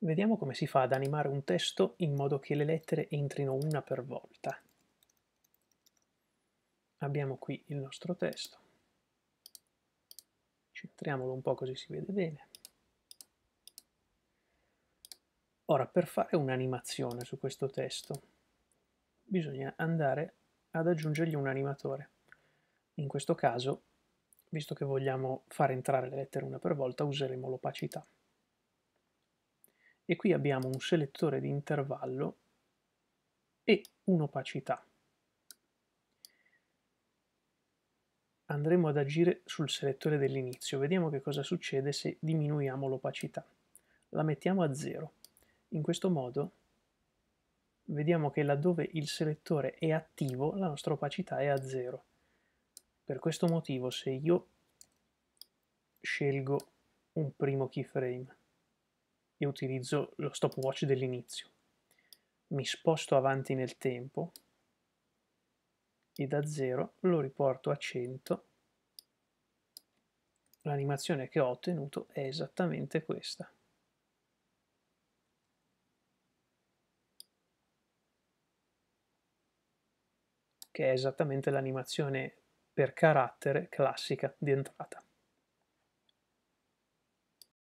Vediamo come si fa ad animare un testo in modo che le lettere entrino una per volta. Abbiamo qui il nostro testo. Centriamolo un po' così si vede bene. Ora, per fare un'animazione su questo testo, bisogna andare ad aggiungergli un animatore. In questo caso, visto che vogliamo far entrare le lettere una per volta, useremo l'opacità e qui abbiamo un selettore di intervallo e un'opacità. Andremo ad agire sul selettore dell'inizio, vediamo che cosa succede se diminuiamo l'opacità. La mettiamo a 0. In questo modo vediamo che laddove il selettore è attivo la nostra opacità è a 0. Per questo motivo se io scelgo un primo keyframe e utilizzo lo stopwatch dell'inizio. Mi sposto avanti nel tempo e da 0 lo riporto a 100. L'animazione che ho ottenuto è esattamente questa. Che è esattamente l'animazione per carattere classica di entrata.